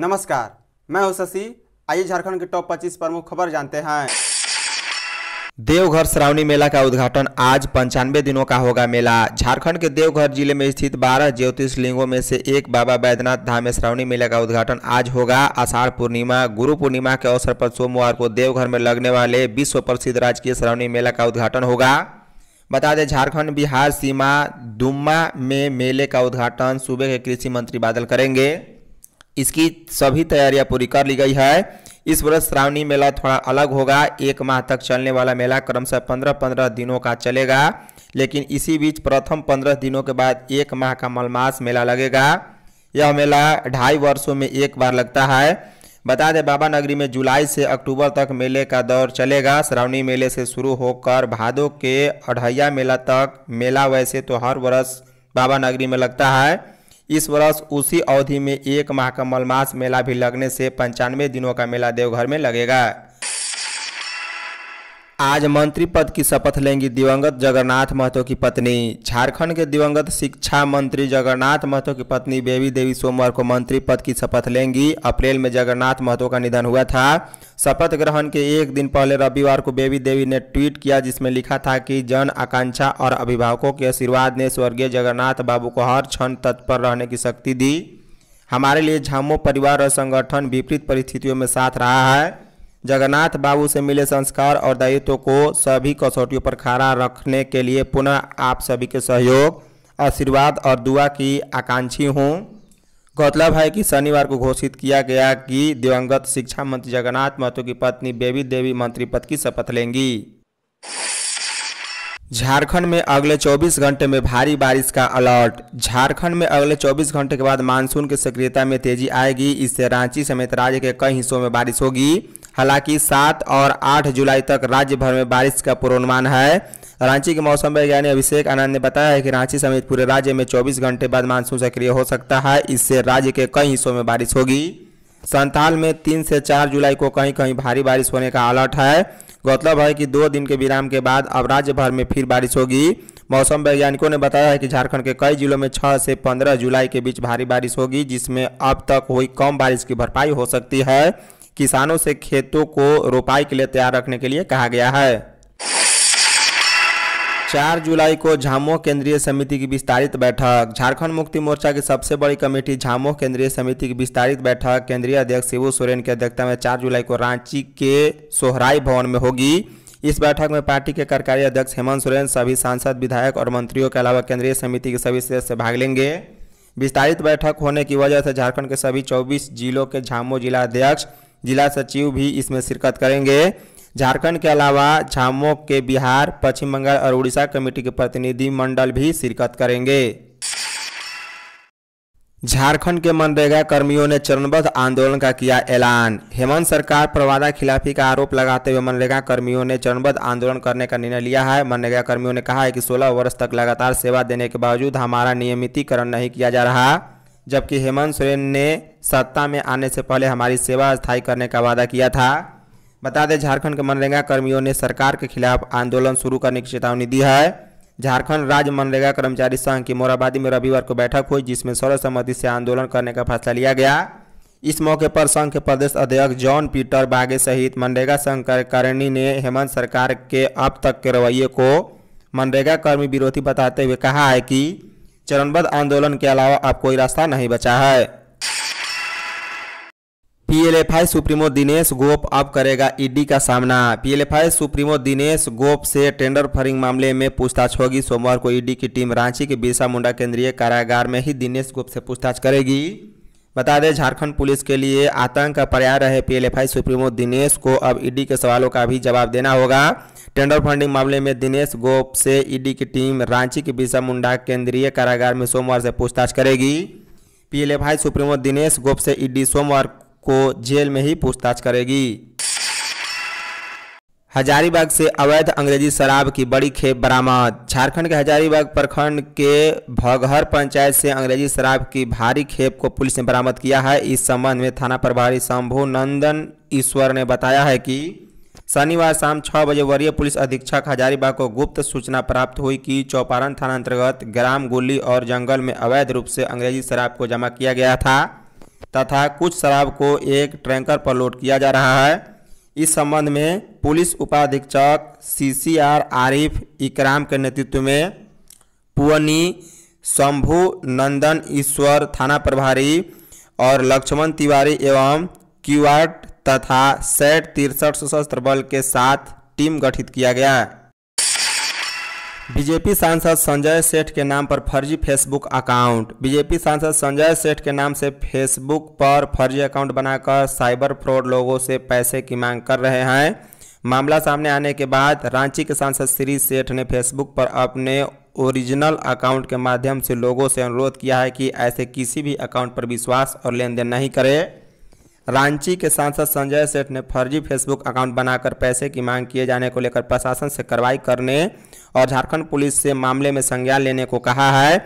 नमस्कार मैं हूं शशि आइए झारखंड के टॉप 25 प्रमुख खबर जानते हैं देवघर श्रावणी मेला का उद्घाटन आज पंचानवे दिनों का होगा मेला झारखंड के देवघर जिले में स्थित बारह लिंगों में से एक बाबा बैद्यनाथ धाम में श्रावणी मेला का उद्घाटन आज होगा आषाढ़ पूर्णिमा गुरु पूर्णिमा के अवसर पर सोमवार को देवघर में लगने वाले विश्व प्रसिद्ध राजकीय श्रावणी मेला का उद्घाटन होगा बता दें झारखंड बिहार सीमा दुम्मा में मेले का उद्घाटन सूबे के कृषि मंत्री बादल करेंगे इसकी सभी तैयारियां पूरी कर ली गई है इस वर्ष श्रावणी मेला थोड़ा अलग होगा एक माह तक चलने वाला मेला क्रमशः पंद्रह पंद्रह दिनों का चलेगा लेकिन इसी बीच प्रथम पंद्रह दिनों के बाद एक माह का मलमास मेला लगेगा यह मेला ढाई वर्षों में एक बार लगता है बता दें बाबा नगरी में जुलाई से अक्टूबर तक मेले का दौर चलेगा श्रावणी मेले से शुरू होकर भादो के अढ़ैया मेला तक मेला वैसे तो हर वर्ष बाबा नगरी में लगता है इस वर्ष उसी अवधि में एक माह का मलमास मेला भी लगने से पंचानवे दिनों का मेला देवघर में लगेगा आज मंत्री पद की शपथ लेंगी दिवंगत जगन्नाथ महतो की पत्नी झारखंड के दिवंगत शिक्षा मंत्री जगन्नाथ महतो की पत्नी बेबी देवी सोमवार को मंत्री पद की शपथ लेंगी अप्रैल में जगन्नाथ महतो का निधन हुआ था शपथ ग्रहण के एक दिन पहले रविवार को बेबी देवी ने ट्वीट किया जिसमें लिखा था कि जन आकांक्षा और अभिभावकों के आशीर्वाद ने स्वर्गीय जगन्नाथ बाबू को हर क्षण तत्पर रहने की शक्ति दी हमारे लिए झामो परिवार और संगठन विपरीत परिस्थितियों में साथ रहा है जगन्नाथ बाबू से मिले संस्कार और दायित्व को सभी कसौटियों पर खड़ा रखने के लिए पुनः आप सभी के सहयोग आशीर्वाद और दुआ की आकांक्षी हूँ गौरतलब है कि शनिवार को घोषित किया गया कि दिवंगत शिक्षा मंत्री जगन्नाथ महतो की पत्नी बेबी देवी मंत्री पद की शपथ लेंगी झारखंड में अगले 24 घंटे में भारी बारिश का अलर्ट झारखंड में अगले 24 घंटे के बाद मानसून की सक्रियता में तेजी आएगी इससे रांची समेत राज्य के कई हिस्सों में बारिश होगी हालांकि सात और आठ जुलाई तक राज्य भर में बारिश का पूर्वानुमान है रांची के मौसम वैज्ञानिक अभिषेक आनंद ने बताया है कि रांची समेत पूरे राज्य में 24 घंटे बाद मानसून सक्रिय हो सकता है इससे राज्य के कई हिस्सों में बारिश होगी संताल में तीन से चार जुलाई को कहीं कहीं भारी बारिश होने का अलर्ट है गौरतलब है कि दो दिन के विराम के बाद अब राज्य भर में फिर बारिश होगी मौसम वैज्ञानिकों ने बताया है कि झारखंड के कई जिलों में 6 से 15 जुलाई के बीच भारी बारिश होगी जिसमें अब तक हुई कम बारिश की भरपाई हो सकती है किसानों से खेतों को रोपाई के लिए तैयार रखने के लिए कहा गया है चार जुलाई को झामो केंद्रीय समिति की विस्तारित बैठक झारखंड मुक्ति मोर्चा की सबसे बड़ी कमेटी झामो केंद्रीय समिति की विस्तारित बैठक केंद्रीय अध्यक्ष शिबू सोरेन की अध्यक्षता में 4 जुलाई को रांची के सोहराई भवन में होगी इस बैठक में पार्टी के कार्यकारी अध्यक्ष हेमंत सोरेन सभी सांसद विधायक और मंत्रियों के अलावा केंद्रीय समिति के सभी सदस्य भाग लेंगे विस्तारित बैठक होने की वजह से झारखंड के सभी चौबीस जिलों के झामो जिला अध्यक्ष जिला सचिव भी इसमें शिरकत करेंगे झारखंड के अलावा झामो के बिहार पश्चिम बंगाल और उड़ीसा कमेटी के प्रतिनिधि मंडल भी शिरकत करेंगे झारखंड के मनरेगा कर्मियों ने चरणबद्ध आंदोलन का किया ऐलान हेमंत सरकार पर वादा खिलाफी का आरोप लगाते हुए मनरेगा कर्मियों ने चरणबद्ध आंदोलन करने का निर्णय लिया है मनरेगा कर्मियों ने कहा है कि 16 वर्ष तक लगातार सेवा देने के बावजूद हमारा नियमितीकरण नहीं किया जा रहा जबकि हेमंत सोरेन ने सत्ता में आने से पहले हमारी सेवा स्थायी करने का वादा किया था बता दें झारखंड के मनरेगा कर्मियों ने सरकार के खिलाफ आंदोलन शुरू करने की चेतावनी दी है झारखंड राज्य मनरेगा कर्मचारी संघ की मोराबादी में रविवार को बैठक हुई जिसमें सर्वसम्मति से आंदोलन करने का फैसला लिया गया इस मौके पर संघ के प्रदेश अध्यक्ष जॉन पीटर बागे सहित मनरेगा संघ कार्यकारिणी ने हेमंत सरकार के अब तक के रवैये को मनरेगा कर्मी विरोधी बताते हुए कहा है कि चरणबद्ध आंदोलन के अलावा अब कोई रास्ता नहीं बचा है पीएलएफआई सुप्रीमो दिनेश गोप अब करेगा ईडी का सामना पीएलएफआई सुप्रीमो दिनेश गोप से टेंडर फरिंग मामले में पूछताछ होगी सोमवार को ईडी की टीम रांची के बिरसा मुंडा केंद्रीय कारागार में ही दिनेश गोप से पूछताछ करेगी बता दें झारखंड पुलिस के लिए आतंक का पर्याय रहे पीएलएफआई सुप्रीमो दिनेश को अब ईडी के सवालों का भी जवाब देना होगा टेंडर फंडिंग मामले में दिनेश गोप से ईडी की टीम रांची के बिरसा मुंडा केंद्रीय कारागार में सोमवार से पूछताछ करेगी पीएलएफआई सुप्रीमो दिनेश गोप से ईडी सोमवार को जेल में ही पूछताछ करेगी हजारीबाग से अवैध अंग्रेजी शराब की बड़ी खेप बरामद झारखंड के हजारीबाग प्रखंड के भगहर पंचायत से अंग्रेजी शराब की भारी खेप को पुलिस ने बरामद किया है इस संबंध में थाना प्रभारी शंभु नंदन ईश्वर ने बताया है कि शनिवार शाम छः बजे वरीय पुलिस अधीक्षक हजारीबाग को गुप्त सूचना प्राप्त हुई कि चौपारण थाना अंतर्गत ग्राम गुल्ली और जंगल में अवैध रूप से अंग्रेजी शराब को जमा किया गया था तथा कुछ शराब को एक ट्रैंकर पर लोड किया जा रहा है इस संबंध में पुलिस उपाधीक्षक सी सी आर आरिफ इकराम के नेतृत्व में पुअनी शंभु नंदन ईश्वर थाना प्रभारी और लक्ष्मण तिवारी एवं क्यूआर्ट तथा सैट तिरसठ सशस्त्र बल के साथ टीम गठित किया गया बीजेपी सांसद संजय सेठ के नाम पर फर्जी फेसबुक अकाउंट बीजेपी सांसद संजय सेठ के नाम से फेसबुक पर फर्जी अकाउंट बनाकर साइबर फ्रॉड लोगों से पैसे की मांग कर रहे हैं मामला सामने आने के बाद रांची के सांसद श्री सेठ ने फेसबुक पर अपने ओरिजिनल अकाउंट के माध्यम से लोगों से अनुरोध किया है कि ऐसे किसी भी अकाउंट पर विश्वास और लेन देन नहीं करें रांची के सांसद संजय सेठ ने फर्जी फेसबुक अकाउंट बनाकर पैसे की मांग किए जाने को लेकर प्रशासन से कार्रवाई करने और झारखंड पुलिस से मामले में संज्ञान लेने को कहा है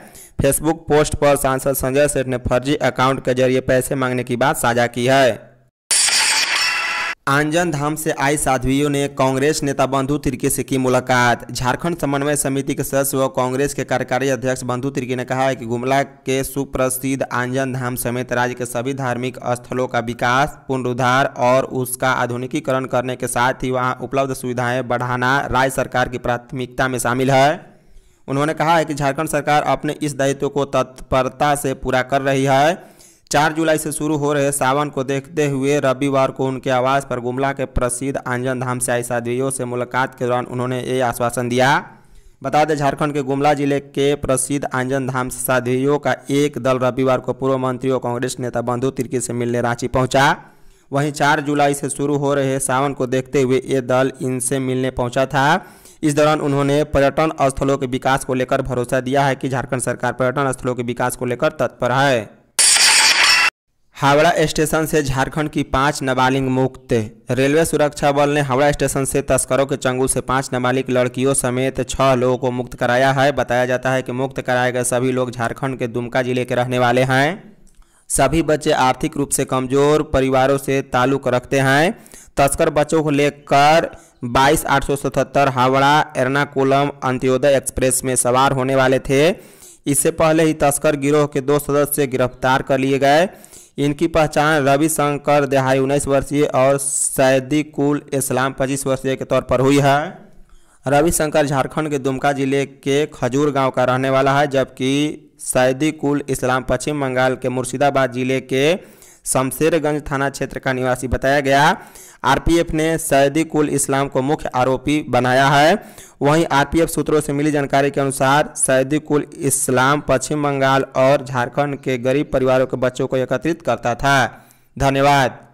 फेसबुक पोस्ट पर सांसद संजय सेठ ने फर्जी अकाउंट के जरिए पैसे मांगने की बात साझा की है आंजन धाम से आई साध्वियों ने कांग्रेस नेता बंधु तिर्की से की मुलाकात झारखंड समन्वय समिति के सदस्य व कांग्रेस के कार्यकारी अध्यक्ष बंधु तिर्की ने कहा है कि गुमला के सुप्रसिद्ध आंजन धाम समेत राज्य के सभी धार्मिक स्थलों का विकास पुनरुद्धार और उसका आधुनिकीकरण करने के साथ ही वहां उपलब्ध सुविधाएँ बढ़ाना राज्य सरकार की प्राथमिकता में शामिल है उन्होंने कहा है कि झारखंड सरकार अपने इस दायित्व को तत्परता से पूरा कर रही है चार जुलाई से शुरू हो रहे सावन को देखते हुए रविवार को उनके आवास पर गुमला के प्रसिद्ध आंजन धाम से आई साध्वियों से मुलाकात के दौरान उन्होंने ये आश्वासन दिया बता दें झारखंड के गुमला जिले के प्रसिद्ध आंजन धाम से साध्वियों का एक दल रविवार को पूर्व मंत्री और कांग्रेस नेता बंधु तिर्की से मिलने रांची पहुंचा वहीं चार जुलाई से शुरू हो रहे सावन को देखते हुए ये दल इनसे मिलने पहुँचा था इस दौरान उन्होंने पर्यटन स्थलों के विकास को लेकर भरोसा दिया है कि झारखंड सरकार पर्यटन स्थलों के विकास को लेकर तत्पर है हावड़ा स्टेशन से झारखंड की पांच नाबालिग मुक्त रेलवे सुरक्षा बल ने हावड़ा स्टेशन से तस्करों के चंगुल से पांच नाबालिग लड़कियों समेत छह लोगों को मुक्त कराया है बताया जाता है कि मुक्त कराए गए सभी लोग झारखंड के दुमका जिले के रहने वाले हैं सभी बच्चे आर्थिक रूप से कमजोर परिवारों से ताल्लुक रखते हैं तस्कर बच्चों को लेकर बाईस आठ सौ सतहत्तर हावड़ा एर्नाकुलम अंत्योदय एक्सप्रेस में सवार होने वाले थे इससे पहले ही तस्कर गिरोह के दो सदस्य गिरफ्तार कर लिए गए इनकी पहचान रवि शंकर देहाई उन्नीस वर्षीय और कुल इस्लाम पच्चीस वर्षीय के तौर पर हुई है रविशंकर झारखंड के दुमका जिले के खजूर गांव का रहने वाला है जबकि कुल इस्लाम पश्चिम बंगाल के मुर्शिदाबाद जिले के शमशेरगंज थाना क्षेत्र का निवासी बताया गया आरपीएफ ने कुल इस्लाम को मुख्य आरोपी बनाया है वहीं आरपीएफ सूत्रों से मिली जानकारी के अनुसार कुल इस्लाम पश्चिम बंगाल और झारखंड के गरीब परिवारों के बच्चों को एकत्रित करता था धन्यवाद